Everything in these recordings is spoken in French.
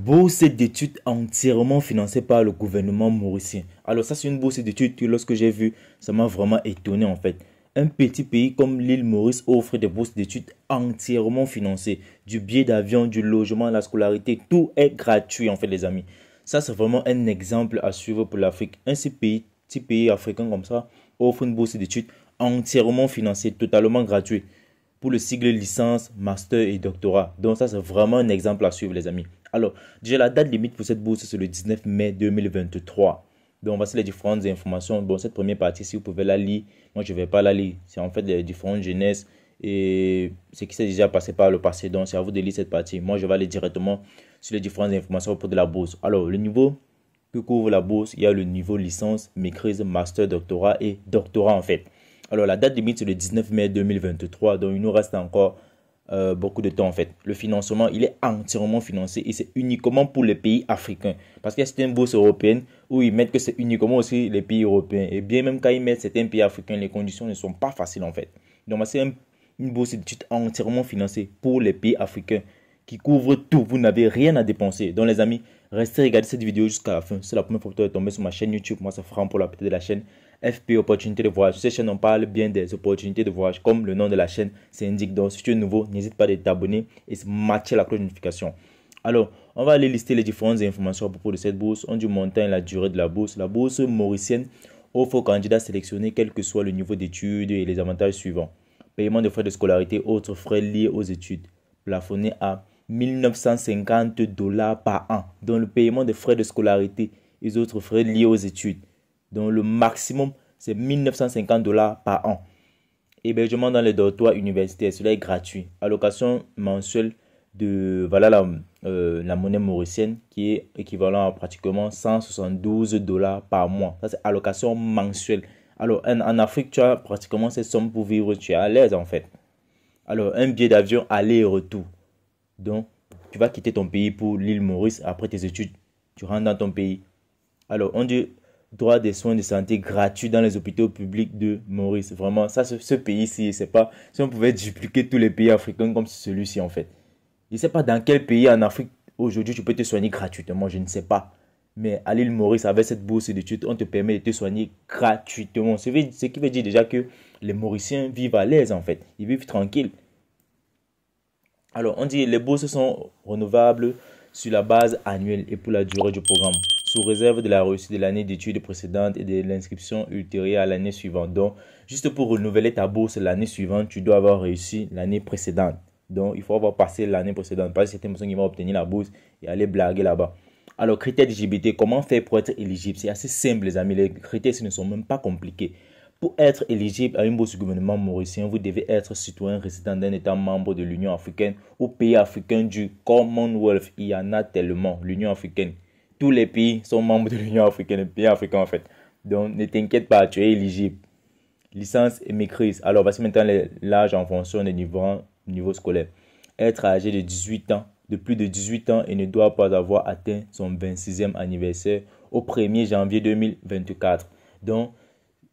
bourse d'études entièrement financée par le gouvernement mauricien. Alors ça, c'est une bourse d'études que lorsque j'ai vu, ça m'a vraiment étonné en fait. Un petit pays comme l'île Maurice offre des bourses d'études entièrement financées. Du billet d'avion, du logement, la scolarité, tout est gratuit en fait les amis. Ça, c'est vraiment un exemple à suivre pour l'Afrique. Un petit pays, petit pays africain comme ça offre une bourse d'études entièrement financée, totalement gratuite pour le sigle licence, master et doctorat. Donc ça, c'est vraiment un exemple à suivre, les amis. Alors, déjà, la date limite pour cette bourse, c'est le 19 mai 2023. Donc, voici les différentes informations. Bon, cette première partie, si vous pouvez la lire, moi, je ne vais pas la lire. C'est en fait les différentes jeunesses et ce qui s'est déjà passé par le passé. Donc, c'est à vous de lire cette partie. Moi, je vais aller directement sur les différentes informations pour de la bourse. Alors, le niveau que couvre la bourse, il y a le niveau licence, maîtrise, master, doctorat et doctorat, en fait. Alors la date limite c'est le 19 mai 2023, donc il nous reste encore euh, beaucoup de temps en fait. Le financement, il est entièrement financé et c'est uniquement pour les pays africains. Parce qu'il y a certaines bourses européennes où ils mettent que c'est uniquement aussi les pays européens. Et bien même quand ils mettent certains pays africains, les conditions ne sont pas faciles en fait. Donc c'est une bourse d'études entièrement financée pour les pays africains qui couvre tout. Vous n'avez rien à dépenser. Donc les amis, restez regarder cette vidéo jusqu'à la fin. C'est la première fois que vous tombé sur ma chaîne YouTube. Moi, c'est Franck pour la petite de la chaîne. FP Opportunité de voyage. Sur cette chaîne, on parle bien des opportunités de voyage. Comme le nom de la chaîne s'indique. Donc, si tu es nouveau, n'hésite pas à t'abonner et matcher la cloche de notification. Alors, on va aller lister les différentes informations à propos de cette bourse. On du montant et la durée de la bourse. La bourse mauricienne offre aux candidats sélectionnés quel que soit le niveau d'études et les avantages suivants. Paiement de frais de scolarité, autres frais liés aux études, plafonné à 1950 dollars par an, Donc, le paiement des frais de scolarité et autres frais liés aux études donc le maximum, c'est 1950 dollars par an. Hébergement dans les dortoirs universitaires, cela est gratuit. Allocation mensuelle de voilà la, euh, la monnaie mauricienne qui est équivalent à pratiquement 172 dollars par mois. Ça, c'est allocation mensuelle. Alors, en, en, Afrique, tu as pratiquement cette somme pour vivre, tu es à l'aise en fait. Alors, un billet d'avion aller retour. Donc, tu vas quitter ton pays pour l'île Maurice après tes études. Tu rentres dans ton pays. Alors, on dit droit des soins de santé gratuits dans les hôpitaux publics de Maurice. Vraiment, ça, ce, pays-ci, c'est pas si on pouvait dupliquer tous les pays africains comme celui-ci en fait. Je ne sais pas dans quel pays en Afrique aujourd'hui tu peux te soigner gratuitement, je ne sais pas. Mais à l'île Maurice, avec cette bourse d'études, on te permet de te soigner gratuitement. Ce qui veut dire déjà que les Mauriciens vivent à l'aise en fait. Ils vivent tranquilles. Alors, on dit les bourses sont renouvelables sur la base annuelle et pour la durée du programme sous réserve de la réussite de l'année d'études précédente et de l'inscription ultérieure à l'année suivante. Donc, juste pour renouveler ta bourse l'année suivante, tu dois avoir réussi l'année précédente. Donc, il faut avoir passé l'année précédente. Parce que une personne qui va obtenir la bourse et aller blaguer là-bas. Alors, critères d'éligibilité, comment faire pour être éligible C'est assez simple, les amis. Les critères ce ne sont même pas compliqués. Pour être éligible à une bourse du gouvernement mauricien, vous devez être citoyen résident d'un État membre de l'Union africaine ou pays africain du Commonwealth. Il y en a tellement, l'Union africaine tous les pays sont membres de l'Union africaine, pays africains en fait. Donc ne t'inquiète pas, tu es éligible. Licence et maîtrise. Alors, voici maintenant l'âge en fonction des niveaux, niveau scolaire. Être âgé de 18 ans, de plus de 18 ans et ne doit pas avoir atteint son 26e anniversaire au 1er janvier 2024. Donc,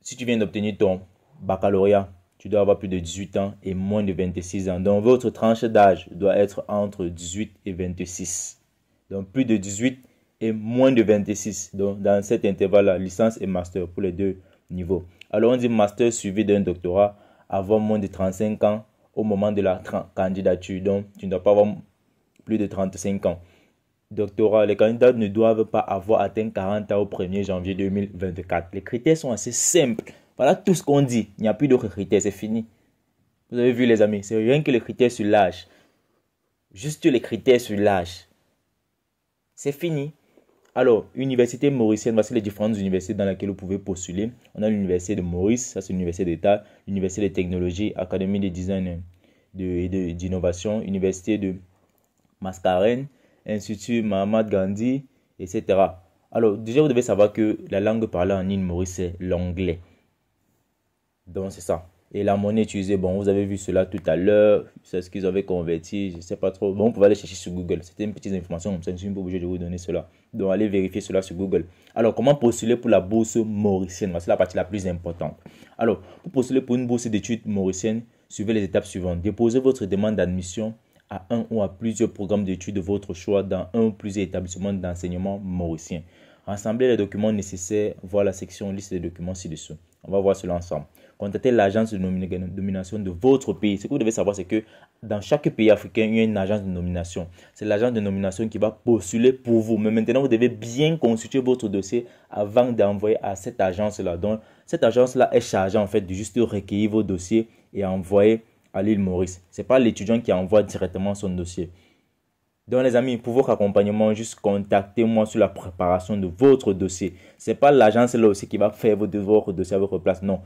si tu viens d'obtenir ton baccalauréat, tu dois avoir plus de 18 ans et moins de 26 ans. Donc, votre tranche d'âge doit être entre 18 et 26. Donc, plus de 18 et moins de 26. Donc, dans cet intervalle-là, licence et master pour les deux niveaux. Alors, on dit master suivi d'un doctorat avant moins de 35 ans au moment de la candidature. Donc, tu ne dois pas avoir plus de 35 ans. Doctorat, les candidats ne doivent pas avoir atteint 40 ans au 1er janvier 2024. Les critères sont assez simples. Voilà tout ce qu'on dit. Il n'y a plus d'autres critères, c'est fini. Vous avez vu, les amis, c'est rien que les critères sur l'âge. Juste les critères sur l'âge. C'est fini. Alors, université mauricienne, voici les différentes universités dans lesquelles vous pouvez postuler. On a l'université de Maurice, ça c'est l'université d'État, l'université de technologies, Académie de design et d'innovation, université de Mascarene, Institut Mahatma Gandhi, etc. Alors, déjà, vous devez savoir que la langue parlée en île Maurice, c'est l'anglais. Donc, c'est ça. Et la monnaie utilisée, bon, vous avez vu cela tout à l'heure, c'est ce qu'ils avaient converti, je ne sais pas trop. Bon, vous pouvez aller chercher sur Google. C'était une petite information ça, je ne suis pas obligé de vous donner cela. Donc, allez vérifier cela sur Google. Alors, comment postuler pour la bourse mauricienne C'est la partie la plus importante. Alors, pour postuler pour une bourse d'études mauricienne, suivez les étapes suivantes. Déposez votre demande d'admission à un ou à plusieurs programmes d'études de votre choix dans un ou plusieurs établissements d'enseignement mauricien. Rassembler les documents nécessaires, voir la section liste des documents ci-dessous. On va voir cela ensemble. Contactez l'agence de nomination de votre pays. Ce que vous devez savoir, c'est que dans chaque pays africain, il y a une agence de nomination. C'est l'agence de nomination qui va postuler pour vous. Mais maintenant, vous devez bien constituer votre dossier avant d'envoyer à cette agence-là. Donc, cette agence-là est chargée en fait de juste recueillir vos dossiers et envoyer à l'île Maurice. Ce n'est pas l'étudiant qui envoie directement son dossier. Donc les amis, pour votre accompagnement, juste contactez-moi sur la préparation de votre dossier. Ce n'est pas l'agence là aussi qui va faire vos votre dossier à votre place, non.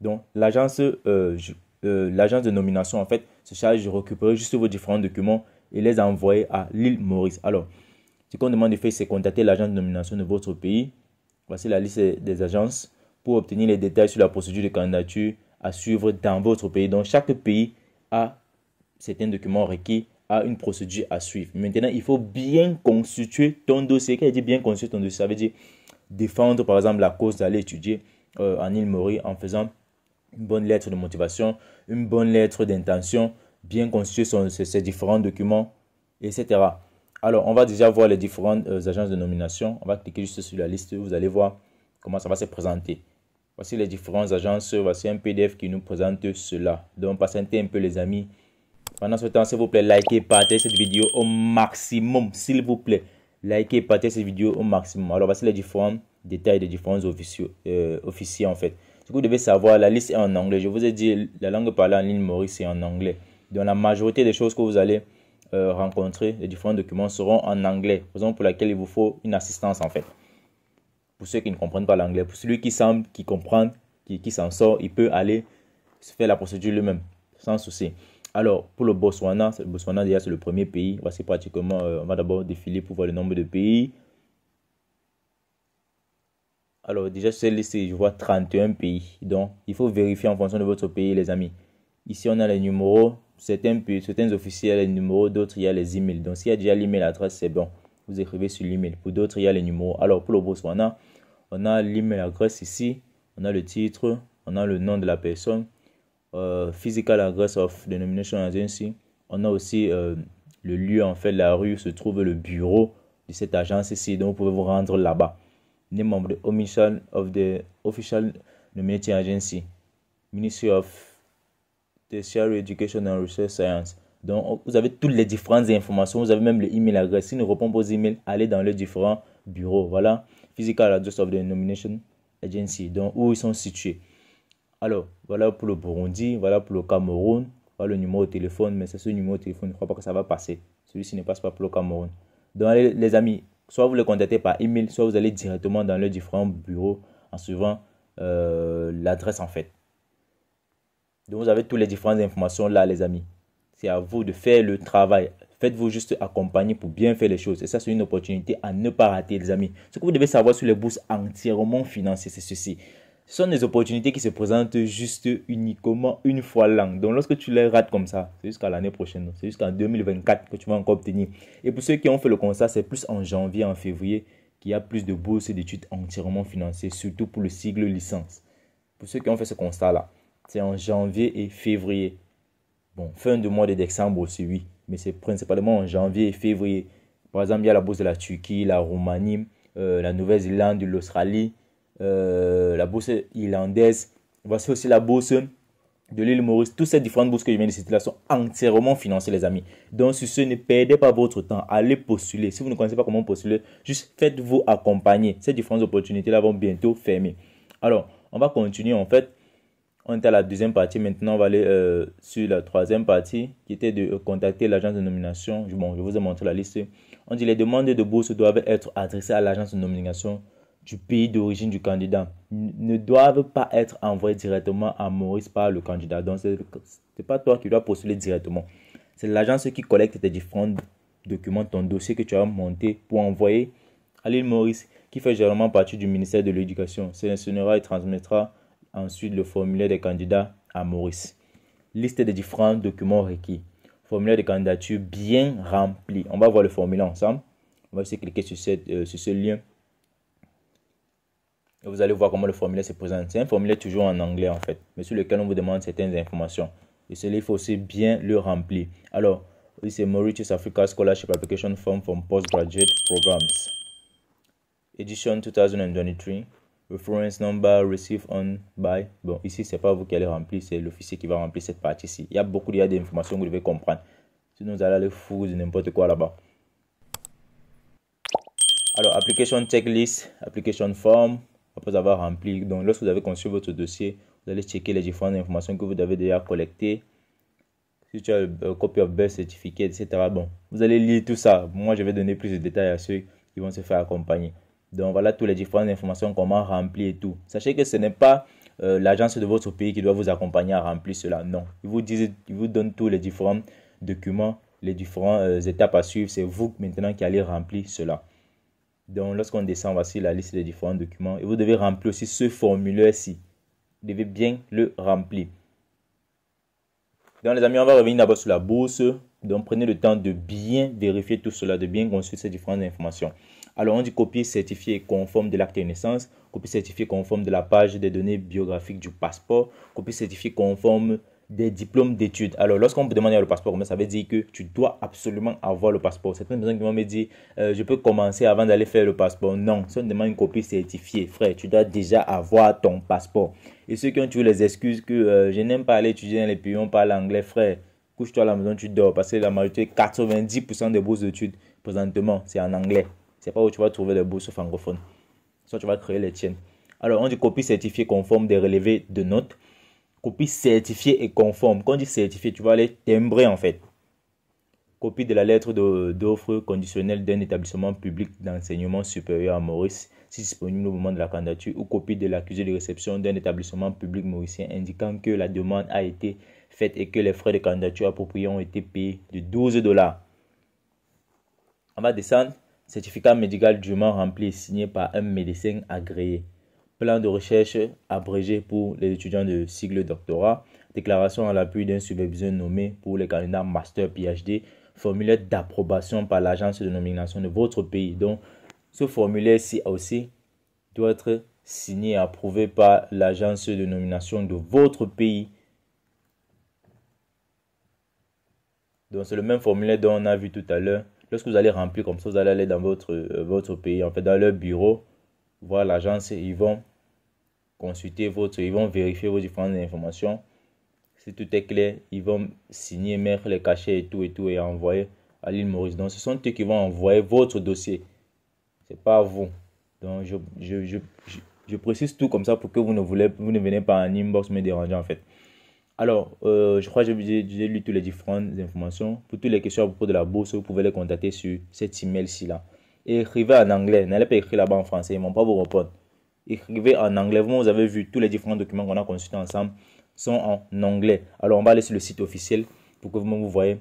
Donc l'agence euh, euh, l'agence de nomination, en fait, se charge de récupérer juste vos différents documents et les envoyer à l'île Maurice. Alors, ce qu'on demande de faire, c'est contacter l'agence de nomination de votre pays. Voici la liste des agences pour obtenir les détails sur la procédure de candidature à suivre dans votre pays. Donc, chaque pays a certains documents requis à une procédure à suivre. Maintenant, il faut bien constituer ton dossier. Quand je dit bien constituer ton dossier, ça veut dire défendre, par exemple, la cause d'aller étudier euh, en île Maurice en faisant une bonne lettre de motivation, une bonne lettre d'intention, bien constituer ses, différents documents, etc. Alors, on va déjà voir les différentes euh, agences de nomination. On va cliquer juste sur la liste. Vous allez voir comment ça va se présenter. Voici les différentes agences. Voici un PDF qui nous présente cela. Donc, patientez un peu, les amis. Pendant ce temps, s'il vous plaît, likez, partagez cette vidéo au maximum. S'il vous plaît, likez, partagez cette vidéo au maximum. Alors, voici les différents détails des différents officiers, euh, officiers en fait. Ce que vous devez savoir, la liste est en anglais. Je vous ai dit, la langue parlée en ligne Maurice est en anglais. Donc, la majorité des choses que vous allez euh, rencontrer, les différents documents seront en anglais. Raison pour laquelle il vous faut une assistance en fait. Pour ceux qui ne comprennent pas l'anglais, pour celui qui semble, qui comprend, qui, qui s'en sort, il peut aller se faire la procédure lui-même sans souci. Alors, pour le Botswana, le Botswana déjà c'est le premier pays. Voici pratiquement, euh, on va d'abord défiler pour voir le nombre de pays. Alors, déjà sur cette liste, je vois 31 pays. Donc, il faut vérifier en fonction de votre pays, les amis. Ici, on a les numéros. Certains, pays, certains officiels, les numéros. D'autres, il y a les emails. Donc, s'il y a déjà l'email adresse, c'est bon. Vous écrivez sur l'email. Pour d'autres, il y a les numéros. Alors, pour le Botswana, on a l'email adresse ici. On a le titre. On a le nom de la personne euh, physical Address of the nomination Agency. On a aussi euh, le lieu, en fait, la rue se trouve le bureau de cette agence ici. Donc, vous pouvez vous rendre là-bas. Les membres de official, of the official Nominating Agency. Ministry of Tertiary Education and Research Science. Donc, vous avez toutes les différentes informations. Vous avez même le email adresse. Si nous répondons aux emails, allez dans les différents bureaux. Voilà. Physical Address of the Nomination Agency. Donc, où ils sont situés. Alors, voilà pour le Burundi, voilà pour le Cameroun. Voilà le numéro de téléphone, mais c'est ce numéro de téléphone, je ne crois pas que ça va passer. Celui-ci ne passe pas pour le Cameroun. Donc, les amis, soit vous le contactez par email, soit vous allez directement dans les différents bureaux en suivant euh, l'adresse en fait. Donc vous avez toutes les différentes informations là, les amis. C'est à vous de faire le travail. Faites-vous juste accompagner pour bien faire les choses. Et ça, c'est une opportunité à ne pas rater, les amis. Ce que vous devez savoir sur les bourses entièrement financées, c'est ceci. Ce sont des opportunités qui se présentent juste uniquement une fois l'an. Donc lorsque tu les rates comme ça, c'est jusqu'à l'année prochaine, c'est jusqu'en 2024 que tu vas encore obtenir. Et pour ceux qui ont fait le constat, c'est plus en janvier, en février qu'il y a plus de bourses d'études entièrement financées, surtout pour le sigle licence. Pour ceux qui ont fait ce constat-là, c'est en janvier et février. Bon, fin de mois de décembre aussi, oui, mais c'est principalement en janvier et février. Par exemple, il y a la bourse de la Turquie, la Roumanie, euh, la Nouvelle-Zélande, l'Australie, euh, la bourse irlandaise, voici aussi la bourse de l'île Maurice. Toutes ces différentes bourses que je viens de citer là sont entièrement financées, les amis. Donc, sur ce, ne perdez pas votre temps. Allez postuler. Si vous ne connaissez pas comment postuler, juste faites-vous accompagner. Ces différentes opportunités-là vont bientôt fermer. Alors, on va continuer en fait. On est à la deuxième partie. Maintenant, on va aller euh, sur la troisième partie qui était de euh, contacter l'agence de nomination. Bon, je vous ai montré la liste. On dit les demandes de bourse doivent être adressées à l'agence de nomination du pays d'origine du candidat ne doivent pas être envoyés directement à Maurice par le candidat. Donc, ce n'est pas toi qui dois postuler directement. C'est l'agence qui collecte tes différents documents, ton dossier que tu as monté pour envoyer à l'île Maurice, qui fait généralement partie du ministère de l'Éducation. Sélectionnera et transmettra ensuite le formulaire des candidats à Maurice. Liste des différents documents requis. Formulaire de candidature bien rempli. On va voir le formulaire ensemble. On va aussi cliquer sur, euh, sur ce lien et vous allez voir comment le formulaire se présente. C'est un formulaire toujours en anglais en fait, mais sur lequel on vous demande certaines informations. Et celui-là, il faut aussi bien le remplir. Alors, ici, c'est Mauritius Africa Scholarship Application Form from Postgraduate Programs. Edition 2023. Reference number received on by. Bon, ici, ce n'est pas vous qui allez remplir, c'est l'officier qui va remplir cette partie-ci. Il y a beaucoup d'informations que vous devez comprendre. Sinon, vous allez aller fou de n'importe quoi là-bas. Alors, application checklist, application form, après avoir rempli. Donc, lorsque vous avez construit votre dossier, vous allez checker les différentes informations que vous avez déjà collectées. Si tu as le euh, copy of birth certificate, etc. Bon, vous allez lire tout ça. Moi, je vais donner plus de détails à ceux qui vont se faire accompagner. Donc, voilà toutes les différentes informations, comment remplir et tout. Sachez que ce n'est pas euh, l'agence de votre pays qui doit vous accompagner à remplir cela. Non, ils vous, disent, ils vous donnent tous les différents documents, les différentes euh, étapes à suivre. C'est vous maintenant qui allez remplir cela. Donc, lorsqu'on descend, voici la liste des différents documents. Et vous devez remplir aussi ce formulaire-ci. Vous devez bien le remplir. Donc, les amis, on va revenir d'abord sur la bourse. Donc, prenez le temps de bien vérifier tout cela, de bien construire ces différentes informations. Alors, on dit copier certifié conforme de l'acte de naissance, copier certifié conforme de la page des données biographiques du passeport, copier certifié conforme des diplômes d'études. Alors, lorsqu'on peut demander le passeport, ça veut dire que tu dois absolument avoir le passeport. Certaines personnes qui vont me dire, euh, je peux commencer avant d'aller faire le passeport. Non, si on demande une copie certifiée, frère, tu dois déjà avoir ton passeport. Et ceux qui ont toujours les excuses que euh, je n'aime pas aller étudier les pays parlent on anglais, frère, couche-toi à la maison, tu dors. Parce que la majorité, 90% des bourses d'études, présentement, c'est en anglais. C'est pas où tu vas trouver les bourses francophones. Soit tu vas créer les tiennes. Alors, on dit copie certifiée conforme des relevés de notes copie certifiée et conforme. Quand on dit certifiée, tu vas aller timbrer en fait. Copie de la lettre d'offre conditionnelle d'un établissement public d'enseignement supérieur à Maurice, si disponible au moment de la candidature, ou copie de l'accusé de réception d'un établissement public mauricien indiquant que la demande a été faite et que les frais de candidature appropriés ont été payés de 12 dollars. On va descendre. Certificat médical dûment rempli et signé par un médecin agréé plan de recherche abrégé pour les étudiants de sigle doctorat, déclaration à l'appui d'un superviseur nommé pour les candidats master PhD, formulaire d'approbation par l'agence de nomination de votre pays. Donc, ce formulaire-ci aussi doit être signé et approuvé par l'agence de nomination de votre pays. Donc, c'est le même formulaire dont on a vu tout à l'heure. Lorsque vous allez remplir comme ça, vous allez aller dans votre, euh, votre pays, en fait, dans leur bureau voir l'agence, ils vont consulter votre, ils vont vérifier vos différentes informations. Si tout est clair, ils vont signer, mettre les cachets et tout et tout et envoyer à l'île Maurice. Donc ce sont eux qui vont envoyer votre dossier. C'est pas vous. Donc je, je, je, je, précise tout comme ça pour que vous ne, voulez, vous ne venez pas en inbox me déranger en fait. Alors, euh, je crois que j'ai lu toutes les différentes informations. Pour toutes les questions à propos de la bourse, vous pouvez les contacter sur cet email-ci là et écrivez en anglais. N'allez pas écrire là-bas en français, ils ne vont pas vous répondre. Écrivez en anglais. Vous avez vu, tous les différents documents qu'on a consultés ensemble sont en anglais. Alors, on va aller sur le site officiel pour que vous, vous voyez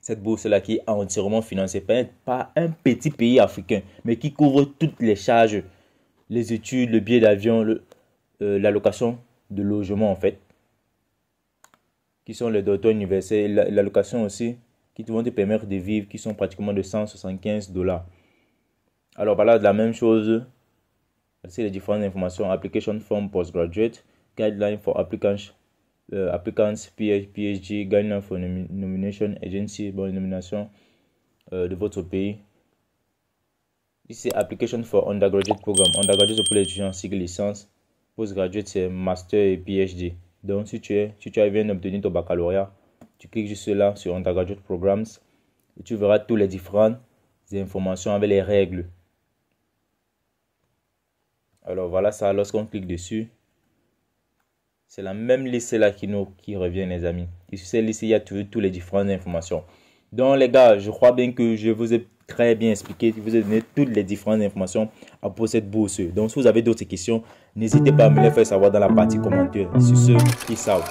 cette bourse-là qui est entièrement financée par un petit pays africain, mais qui couvre toutes les charges, les études, le billet d'avion, euh, l'allocation de logement en fait, qui sont les dotations universitaires, l'allocation aussi, qui vont te permettre de vivre, qui sont pratiquement de 175 dollars. Alors voilà la même chose. C'est les différentes informations. Application form postgraduate, guideline for applicants, euh, applicants PhD, guideline for nomination agency, Bon nomination euh, de votre pays. Ici, application for undergraduate program. Undergraduate c'est pour les étudiants cycle licence. Postgraduate c'est master et PhD. Donc si tu, es, si tu viens d'obtenir ton baccalauréat, tu cliques juste là sur undergraduate programs et tu verras toutes les différentes informations avec les règles alors voilà ça, lorsqu'on clique dessus, c'est la même liste là qui nous qui revient les amis. Et sur cette liste, il y a toutes les différentes informations. Donc les gars, je crois bien que je vous ai très bien expliqué, je vous ai donné toutes les différentes informations à pour cette bourse. Donc si vous avez d'autres questions, n'hésitez pas à me les faire savoir dans la partie commentaire. Sur ce, qui out.